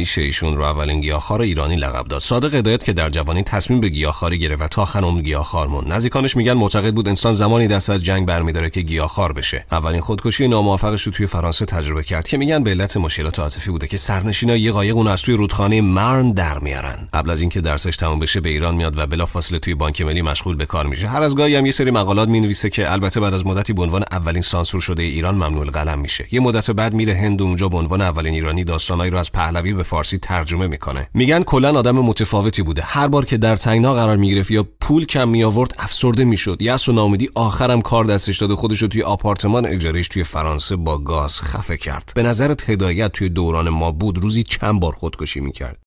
میشه ایشون رو اولین گیاهخوار ایرانی لقب داد صادق هدایت که در جوانی تصمیم به گیاهخواری گرفت و تا عمر گیاهخوار موند نزدیکانش میگن معتقد بود انسان زمانی دست از جنگ برمیداره که گیاهخوار بشه اولین خودکشی ناموفقش رو توی فرانسه تجربه کرد که میگن به علت مشکلات عاطفی بوده که سرنشینا یه قایق اون از توی رودخانه مرن در میارن قبل از اینکه درسش تموم بشه به ایران میاد و بلافاصله توی بانک ملی مشغول به کار میشه هر از گاهی هم یه سری مقالات مینویسه که البته بعد از مدتی به عنوان اولین سانسور شده ایران ممنوع القلم میشه یه مدت بعد میره هند اونجا به عنوان اولین ایرانی داستانایی رو از پهلوی به فارسی ترجمه میکنه میگن کلا آدم متفاوتی بوده هر بار که در تنگنا قرار میگرفت یا پول کم می آورد افسرده میشد یس و نامیدی آخرم کار دستش داده خودش رو توی آپارتمان اجارش توی فرانسه با گاز خفه کرد به نظرت هدایت توی دوران ما بود روزی چند بار خودکشی میکرد